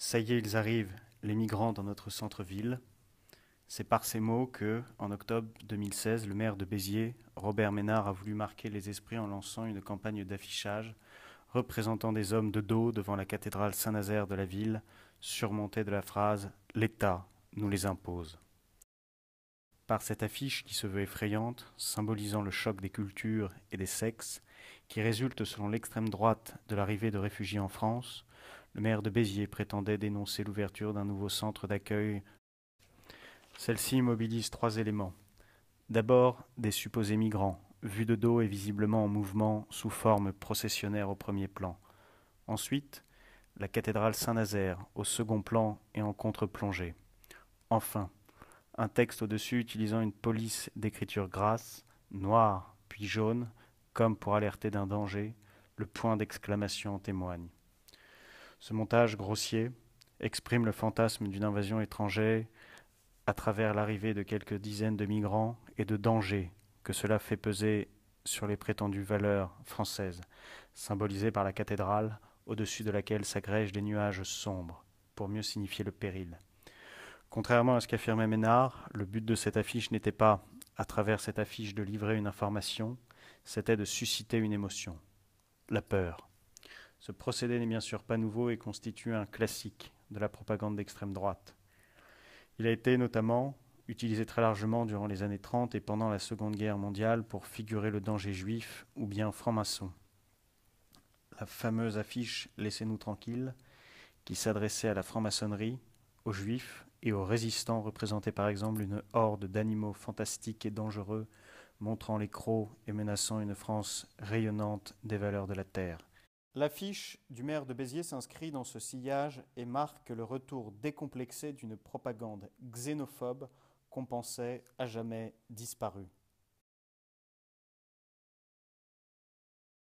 Ça y est, ils arrivent, les migrants dans notre centre-ville. C'est par ces mots que, en octobre 2016, le maire de Béziers, Robert Ménard, a voulu marquer les esprits en lançant une campagne d'affichage représentant des hommes de dos devant la cathédrale Saint-Nazaire de la ville, surmontée de la phrase L'État nous les impose. Par cette affiche qui se veut effrayante, symbolisant le choc des cultures et des sexes, qui résulte selon l'extrême droite de l'arrivée de réfugiés en France, le maire de Béziers prétendait dénoncer l'ouverture d'un nouveau centre d'accueil. Celle-ci mobilise trois éléments. D'abord, des supposés migrants, vus de dos et visiblement en mouvement, sous forme processionnaire au premier plan. Ensuite, la cathédrale Saint-Nazaire, au second plan et en contre-plongée. Enfin, un texte au-dessus utilisant une police d'écriture grasse, noire, puis jaune, comme pour alerter d'un danger, le point d'exclamation en témoigne. Ce montage grossier exprime le fantasme d'une invasion étrangère à travers l'arrivée de quelques dizaines de migrants et de dangers que cela fait peser sur les prétendues valeurs françaises, symbolisées par la cathédrale au-dessus de laquelle s'agrègent des nuages sombres, pour mieux signifier le péril. Contrairement à ce qu'affirmait Ménard, le but de cette affiche n'était pas, à travers cette affiche, de livrer une information, c'était de susciter une émotion, la peur. Ce procédé n'est bien sûr pas nouveau et constitue un classique de la propagande d'extrême droite. Il a été notamment utilisé très largement durant les années 30 et pendant la Seconde Guerre mondiale pour figurer le danger juif ou bien franc-maçon. La fameuse affiche Laissez-nous tranquilles, qui s'adressait à la franc-maçonnerie, aux juifs et aux résistants, représentait par exemple une horde d'animaux fantastiques et dangereux, montrant les crocs et menaçant une France rayonnante des valeurs de la terre. L'affiche du maire de Béziers s'inscrit dans ce sillage et marque le retour décomplexé d'une propagande xénophobe qu'on pensait à jamais disparue.